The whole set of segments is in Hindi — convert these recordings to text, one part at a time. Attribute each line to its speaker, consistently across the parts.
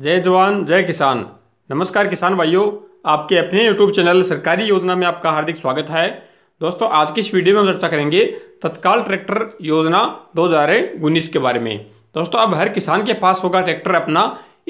Speaker 1: जय जवान जय किसान नमस्कार किसान भाइयों आपके अपने यूट्यूब चैनल सरकारी योजना में आपका हार्दिक स्वागत है दोस्तों आज की इस वीडियो में हम चर्चा करेंगे तत्काल ट्रैक्टर योजना दो के बारे में दोस्तों अब हर किसान के पास होगा ट्रैक्टर अपना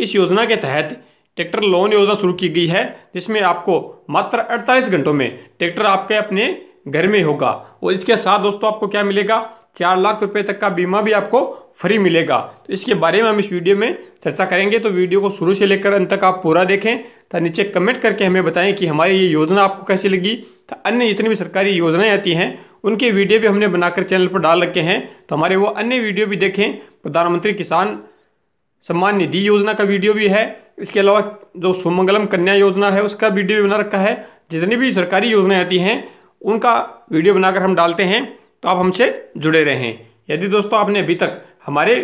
Speaker 1: इस योजना के तहत ट्रैक्टर लोन योजना शुरू की गई है जिसमें आपको मात्र अड़तालीस घंटों में ट्रैक्टर आपके अपने घर में होगा और इसके साथ दोस्तों आपको क्या मिलेगा चार लाख रुपए तक का बीमा भी आपको फ्री मिलेगा तो इसके बारे में हम इस वीडियो में चर्चा करेंगे तो वीडियो को शुरू से लेकर अंत तक आप पूरा देखें तो नीचे कमेंट करके हमें बताएं कि हमारी ये योजना आपको कैसी लगी तो अन्य जितनी भी सरकारी योजनाएं आती हैं उनके वीडियो भी हमने बनाकर चैनल पर डाल रखे हैं तो हमारे वो अन्य वीडियो भी देखें प्रधानमंत्री किसान सम्मान निधि योजना का वीडियो भी है इसके अलावा जो सुमंगलम कन्या योजना है उसका वीडियो भी बना रखा है जितनी भी सरकारी योजनाएं आती हैं उनका वीडियो बनाकर हम डालते हैं तो आप हमसे जुड़े रहें यदि दोस्तों आपने अभी तक हमारे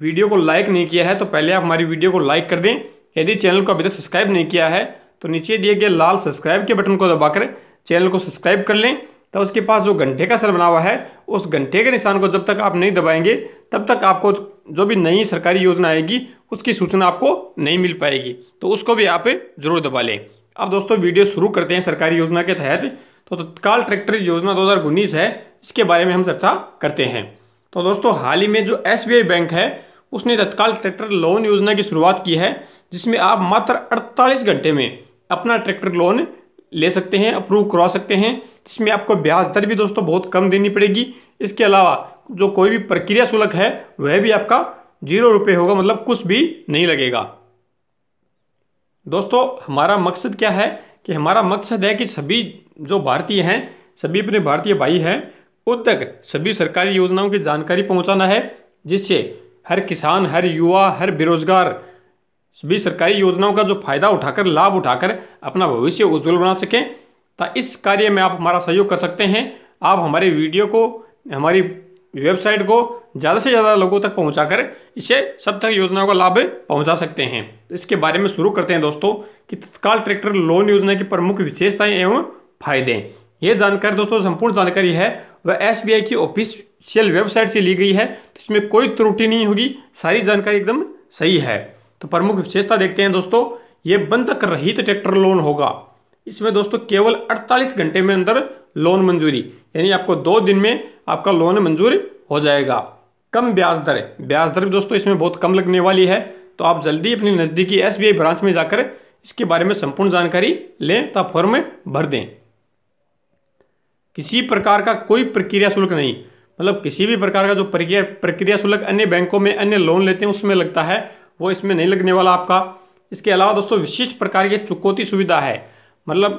Speaker 1: वीडियो को लाइक नहीं किया है तो पहले आप हमारी वीडियो को लाइक कर दें यदि चैनल को अभी तक सब्सक्राइब नहीं किया है तो नीचे दिए गए लाल सब्सक्राइब के बटन को दबाकर चैनल को सब्सक्राइब कर लें तो उसके पास जो घंटे का सर बना हुआ है उस घंटे के निशान को जब तक आप नहीं दबाएंगे तब तक आपको जो भी नई सरकारी योजना आएगी उसकी सूचना आपको नहीं मिल पाएगी तो उसको भी आप जरूर दबा लें अब दोस्तों वीडियो शुरू करते हैं सरकारी योजना के तहत तो तत्काल ट्रैक्टर योजना दो है इसके बारे में हम चर्चा करते हैं तो दोस्तों हाल ही में जो एस बैंक है उसने तत्काल ट्रैक्टर लोन योजना की शुरुआत की है जिसमें आप मात्र 48 घंटे में अपना ट्रैक्टर लोन ले सकते हैं अप्रूव करवा सकते हैं जिसमें आपको ब्याज दर भी दोस्तों बहुत कम देनी पड़ेगी इसके अलावा जो कोई भी प्रक्रिया शुल्क है वह भी आपका जीरो रुपये होगा मतलब कुछ भी नहीं लगेगा दोस्तों हमारा मकसद क्या है कि हमारा मकसद है कि सभी जो भारतीय हैं सभी अपने भारतीय भाई हैं उन तक सभी सरकारी योजनाओं की जानकारी पहुंचाना है जिससे हर किसान हर युवा हर बेरोजगार सभी सरकारी योजनाओं का जो फायदा उठाकर लाभ उठाकर अपना भविष्य उज्जवल बना सकें तो इस कार्य में आप हमारा सहयोग कर सकते हैं आप हमारे वीडियो को हमारी वेबसाइट को ज़्यादा से ज़्यादा लोगों तक पहुँचा कर इसे सब तक योजनाओं का लाभ पहुँचा सकते हैं तो इसके बारे में शुरू करते हैं दोस्तों कि तत्काल ट्रैक्टर लोन योजना की प्रमुख विशेषताएं एवं फायदे ये जानकारी दोस्तों संपूर्ण जानकारी है वह एस की ऑफिशियल वेबसाइट से ली गई है तो इसमें कोई त्रुटि नहीं होगी सारी जानकारी एकदम सही है तो प्रमुख विशेषता देखते हैं दोस्तों ये बंधक रहित ट्रैक्टर लोन होगा इसमें दोस्तों केवल 48 घंटे में अंदर लोन मंजूरी यानी आपको दो दिन में आपका लोन मंजूर हो जाएगा कम ब्याज दर है ब्याज दर भी दोस्तों इसमें बहुत कम लगने वाली है तो आप जल्दी अपनी नज़दीकी एस ब्रांच में जाकर इसके बारे में संपूर्ण जानकारी लें तथा फॉर्म भर दें किसी प्रकार का कोई प्रक्रिया शुल्क नहीं मतलब किसी भी प्रकार का जो प्रक्रिया प्रक्रिया शुल्क अन्य बैंकों में अन्य लोन लेते हैं उसमें लगता है वो इसमें नहीं लगने वाला आपका इसके अलावा दोस्तों विशिष्ट प्रकार की चुकौती सुविधा है मतलब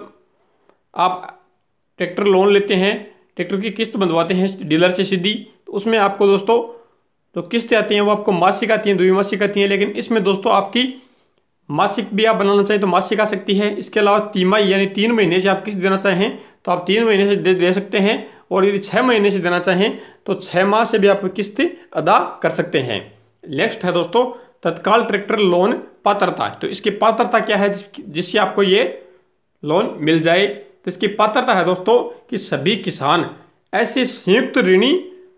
Speaker 1: आप ट्रैक्टर लोन लेते हैं ट्रैक्टर की किस्त बंधवाते हैं डीलर से सीधी तो उसमें आपको दोस्तों तो किस्तें आती हैं वो आपको मासिक आती हैं द्विमासिक आती हैं लेकिन इसमें दोस्तों आपकी मासिक भी आप बनाना चाहें तो मासिक आ सकती है इसके अलावा तिमाही यानी तीन महीने से आप किस्त देना चाहें तो आप तीन महीने से दे, दे सकते हैं और यदि छः महीने से देना चाहें तो छः माह से भी आप किस्त अदा कर सकते हैं नेक्स्ट है दोस्तों तत्काल ट्रैक्टर लोन पात्रता तो इसकी पात्रता क्या है जिससे आपको ये लोन मिल जाए तो इसकी पात्रता है दोस्तों कि सभी किसान ऐसे संयुक्त ऋणी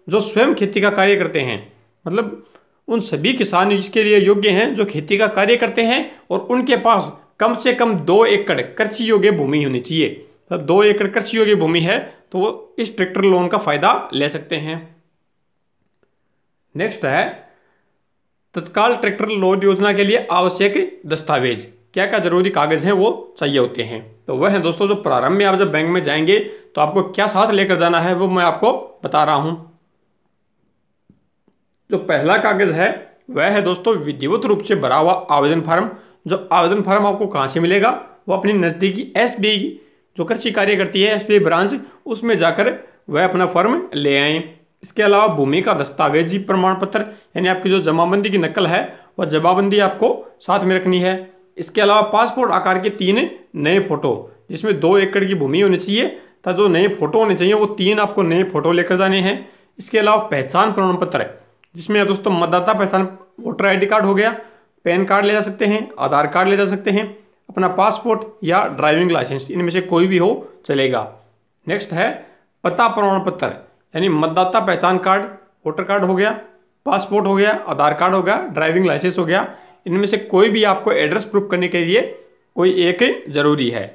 Speaker 1: जो स्वयं खेती का कार्य करते हैं मतलब उन सभी किसान इसके लिए योग्य हैं जो खेती का कार्य करते हैं और उनके पास कम से कम दो एकड़ कृषि योग्य भूमि होनी चाहिए मतलब दो एकड़ कृषि योग्य भूमि है तो वो इस ट्रैक्टर लोन का फायदा ले सकते हैं नेक्स्ट है तत्काल ट्रैक्टर लोन योजना के लिए आवश्यक दस्तावेज क्या क्या जरूरी कागज हैं वो चाहिए होते हैं तो वह है दोस्तों जो प्रारंभ में आप जब बैंक में जाएंगे तो आपको क्या साथ लेकर जाना है वो मैं आपको बता रहा हूँ जो पहला कागज़ है वह है दोस्तों विधिवत रूप से भरा हुआ आवेदन फार्म जो आवेदन फार्म आपको कहाँ से मिलेगा वो अपने नज़दीकी एस जो कृषि कार्य करती है एस ब्रांच उसमें जाकर वह अपना फॉर्म ले आएँ इसके अलावा भूमि का दस्तावेजी प्रमाण पत्र यानी आपकी जो जमाबंदी की नकल है वह जमाबंदी आपको साथ में रखनी है इसके अलावा पासपोर्ट आकार के तीन नए फोटो जिसमें दो एकड़ की भूमि होनी चाहिए तथा जो नए फोटो होने चाहिए वो तीन आपको नए फोटो लेकर जाने हैं इसके अलावा पहचान प्रमाण पत्र जिसमें दोस्तों मतदाता पहचान वोटर आईडी कार्ड हो गया पैन कार्ड ले जा सकते हैं आधार कार्ड ले जा सकते हैं अपना पासपोर्ट या ड्राइविंग लाइसेंस इनमें से कोई भी हो चलेगा नेक्स्ट है पता प्रमाण पत्र यानी मतदाता पहचान कार्ड वोटर कार्ड हो गया पासपोर्ट हो गया आधार कार्ड हो गया ड्राइविंग लाइसेंस हो गया इनमें से कोई भी आपको एड्रेस प्रूफ करने के लिए कोई एक ज़रूरी है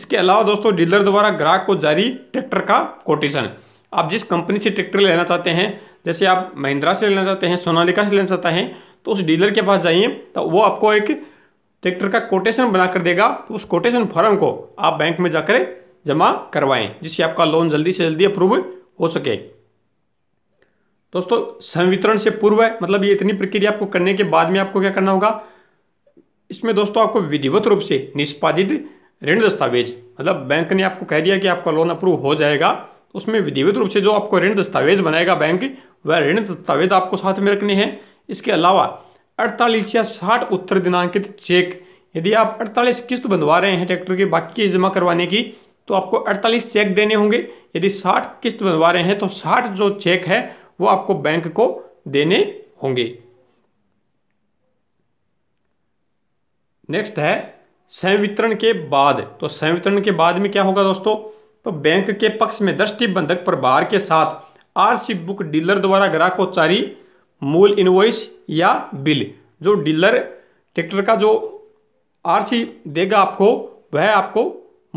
Speaker 1: इसके अलावा दोस्तों डीलर द्वारा ग्राहक को जारी ट्रैक्टर का कोटेशन आप जिस कंपनी से ट्रैक्टर लेना चाहते हैं जैसे आप महिंद्रा से लेना चाहते हैं सोनालिका से लेना चाहते हैं तो उस डीलर के पास जाइए तो वो आपको एक ट्रैक्टर का कोटेशन बना कर देगा तो उस कोटेशन फॉर्म को आप बैंक में जाकर जमा करवाएं जिससे आपका लोन जल्दी से जल्दी अप्रूव हो सके दोस्तों संवितरण से पूर्व है मतलब ये इतनी प्रक्रिया आपको करने के बाद में आपको क्या करना होगा इसमें दोस्तों आपको विधिवत रूप से निष्पादित ऋण दस्तावेज मतलब बैंक ने आपको कह दिया कि आपका लोन अप्रूव हो जाएगा तो उसमें विधिवत रूप से जो आपको ऋण दस्तावेज बनाएगा बैंक वह ऋण दस्तावेज आपको साथ में रखने हैं इसके अलावा अड़तालीस या साठ उत्तर दिनांकित चेक यदि आप अड़तालीस किस्त बनवा रहे हैं ट्रैक्टर की बाकी जमा करवाने की तो आपको अड़तालीस चेक देने होंगे यदि साठ किस्त बनवा रहे हैं तो साठ जो चेक है वो आपको बैंक को देने होंगे नेक्स्ट है संवितरण के बाद तो संवितरण के बाद में क्या होगा दोस्तों तो बैंक के पक्ष में दृष्टिबंधक प्रभार के साथ आरसी बुक डीलर द्वारा ग्राहक को जारी मूल इनवॉइस या बिल जो डीलर ट्रैक्टर का जो आरसी देगा आपको वह आपको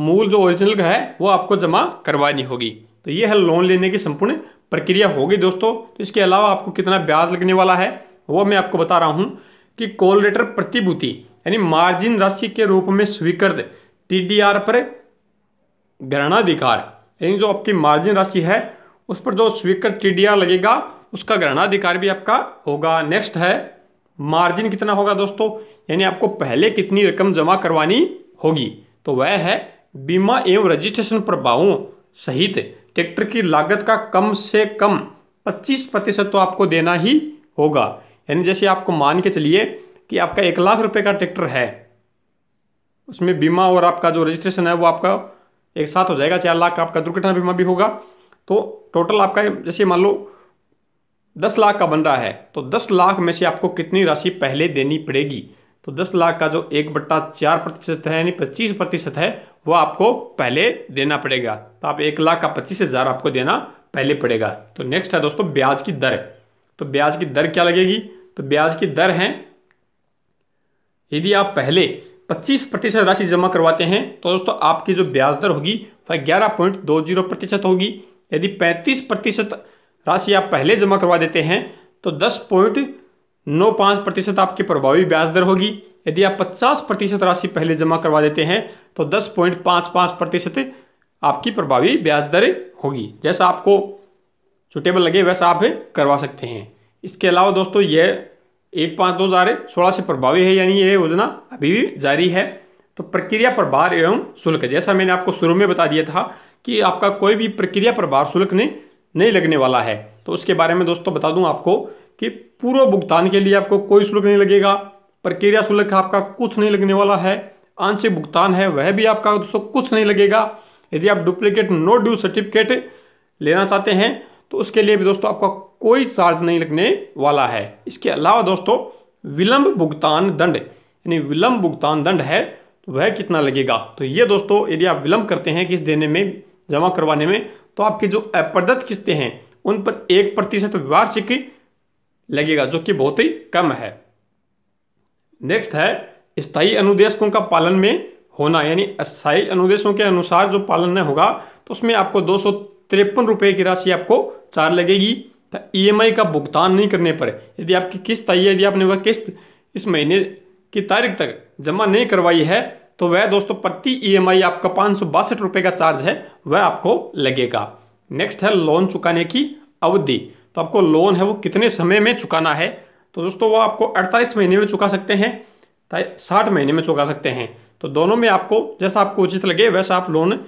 Speaker 1: मूल जो ओरिजिनल है वो आपको जमा करवानी होगी तो ये है लोन लेने की संपूर्ण प्रक्रिया होगी दोस्तों तो इसके अलावा आपको कितना ब्याज लगने वाला है वो मैं आपको बता रहा हूँ कि कॉल लेटर प्रतिभूति यानी मार्जिन राशि के रूप में स्वीकृत टी पर ग्रहणाधिकार यानी जो आपकी मार्जिन राशि है उस पर जो स्वीकृत टी लगेगा उसका ग्रहणाधिकार भी आपका होगा नेक्स्ट है मार्जिन कितना होगा दोस्तों यानी आपको पहले कितनी रकम जमा करवानी होगी तो वह है बीमा एवं रजिस्ट्रेशन प्रभावों सहित ट्रैक्टर की लागत का कम से कम 25 प्रतिशत तो आपको देना ही होगा यानी जैसे आपको मान के चलिए कि आपका एक लाख रुपए का ट्रैक्टर है उसमें बीमा और आपका जो रजिस्ट्रेशन है वो आपका एक साथ हो जाएगा चार लाख का आपका दुर्घटना बीमा भी होगा तो टोटल आपका जैसे मान लो दस लाख का बन रहा है तो दस लाख में से आपको कितनी राशि पहले देनी पड़ेगी तो दस लाख का जो एक बट्टा चार प्रतिशत है यानी पच्चीस प्रतिशत है वह आपको पहले देना पड़ेगा तो आप एक लाख का पच्चीस हज़ार आपको देना पहले पड़ेगा तो नेक्स्ट है दोस्तों ब्याज की दर तो ब्याज की दर क्या लगेगी तो ब्याज की दर है यदि आप पहले पच्चीस प्रतिशत राशि जमा करवाते हैं तो दोस्तों आपकी जो ब्याज दर होगी वह ग्यारह पॉइंट दो जीरो प्रतिशत होगी यदि पैंतीस प्रतिशत राशि आप पहले जमा करवा देते हैं तो दस पॉइंट नौ पाँच प्रतिशत आपकी प्रभावी ब्याज दर होगी यदि आप पचास प्रतिशत राशि पहले जमा करवा देते हैं तो दस पॉइंट पाँच पाँच प्रतिशत आपकी प्रभावी ब्याज दर होगी जैसा आपको सुटेबल लगे वैसा आप करवा सकते हैं इसके अलावा दोस्तों यह एक पाँच दो हज़ार सोलह से प्रभावी है यानी यह योजना अभी भी जारी है तो प्रक्रिया प्रभार एवं शुल्क जैसा मैंने आपको शुरू में बता दिया था कि आपका कोई भी प्रक्रिया प्रभार शुल्क नहीं नहीं लगने वाला है तो उसके बारे में दोस्तों बता दूं आपको कि पूर्व भुगतान के लिए आपको कोई शुल्क नहीं लगेगा प्रक्रिया शुल्क आपका कुछ नहीं लगने वाला है आंशिक भुगतान है वह भी आपका दोस्तों कुछ नहीं लगेगा यदि आप डुप्लीकेट नो ड्यू सर्टिफिकेट लेना चाहते हैं तो उसके लिए भी दोस्तों आपका कोई चार्ज नहीं लगने वाला है इसके अलावा दोस्तों विलंब भुगतान दंड यानी विलंब भुगतान दंड है तो वह कितना लगेगा तो ये दोस्तों यदि आप विलंब करते हैं किस देने में जमा करवाने में तो आपकी जो अप्रदत्त किस्तें हैं उन पर एक प्रतिशत वार्षिक लगेगा जो कि बहुत ही कम है नेक्स्ट है स्थायी अनुदेशकों का पालन में होना यानी स्थायी अनुदेशों के अनुसार जो पालन न होगा तो उसमें आपको दो सौ तिरपन रुपये की राशि आपको चार लगेगी ई तो e का भुगतान नहीं करने पर यदि आपकी किस्त आई है यदि आपने वह किस्त इस महीने की तारीख तक जमा नहीं करवाई है तो वह दोस्तों प्रति ई e आपका पाँच सौ बासठ रुपये का चार्ज है वह आपको लगेगा नेक्स्ट है लोन चुकाने की अवधि तो आपको लोन है वो कितने समय में चुकाना है तो दोस्तों वो आपको अड़तालीस महीने में चुका सकते हैं साठ महीने में चुका सकते हैं तो दोनों में आपको जैसा आपको उचित लगे वैसा आप लोन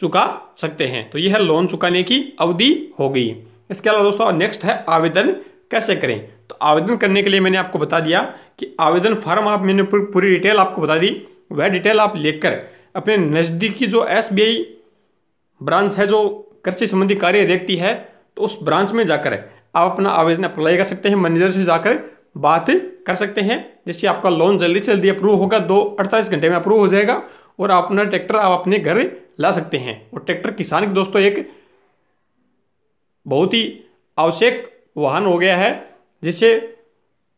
Speaker 1: चुका सकते हैं तो यह है लोन चुकाने की अवधि हो गई इसके अलावा दोस्तों नेक्स्ट है आवेदन कैसे करें तो आवेदन करने के लिए मैंने आपको बता दिया कि आवेदन फॉर्म आप मैंने पूरी डिटेल आपको बता दी वह डिटेल आप लेकर अपने नज़दीकी जो एस ब्रांच है जो कृषि संबंधी कार्य देखती है तो उस ब्रांच में जाकर आप अपना आवेदन अप्लाई कर सकते हैं मैनेजर से जाकर बात कर सकते हैं जिससे आपका लोन जल्दी से जल्दी अप्रूव होगा दो अड़तालीस घंटे में अप्रूव हो जाएगा और अपना ट्रैक्टर आप अपने घर ला सकते हैं और ट्रैक्टर किसान की दोस्तों एक बहुत ही आवश्यक वाहन हो गया है जिससे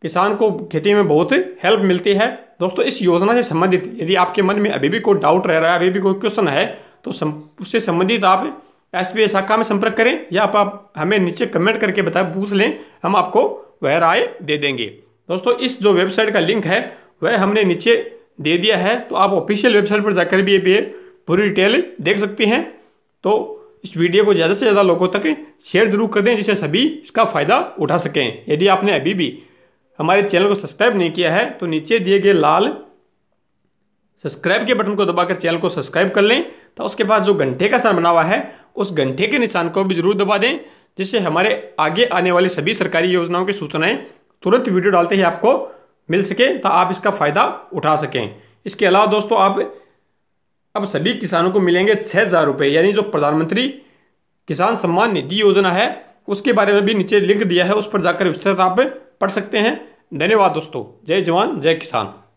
Speaker 1: किसान को खेती में बहुत हेल्प मिलती है दोस्तों इस योजना से संबंधित यदि आपके मन में अभी भी कोई डाउट रह रहा है अभी भी कोई क्वेश्चन है तो उससे संबंधित आप एस शाखा में संपर्क करें या आप, आप हमें नीचे कमेंट करके बताएं पूछ लें हम आपको वह राय दे देंगे दोस्तों इस जो वेबसाइट का लिंक है वह हमने नीचे दे दिया है तो आप ऑफिशियल वेबसाइट पर जाकर भी ये पूरी डिटेल देख सकते हैं तो इस वीडियो को ज़्यादा से ज़्यादा लोगों तक शेयर जरूर कर दें जिससे सभी इसका फ़ायदा उठा सकें यदि आपने अभी भी हमारे चैनल को सब्सक्राइब नहीं किया है तो नीचे दिए गए लाल सब्सक्राइब के बटन को दबाकर चैनल को सब्सक्राइब कर लें तो उसके पास जो घंटे का सर बना हुआ है उस घंटे के निशान को भी जरूर दबा दें जिससे हमारे आगे आने वाली सभी सरकारी योजनाओं की सूचनाएं तुरंत वीडियो डालते ही आपको मिल सके तो आप इसका फ़ायदा उठा सकें इसके अलावा दोस्तों आप अब सभी किसानों को मिलेंगे छः हज़ार रुपये यानी जो प्रधानमंत्री किसान सम्मान निधि योजना है उसके बारे में भी नीचे लिख दिया है उस पर जाकर विस्तृत आप पढ़ सकते हैं धन्यवाद दोस्तों जय जवान जय किसान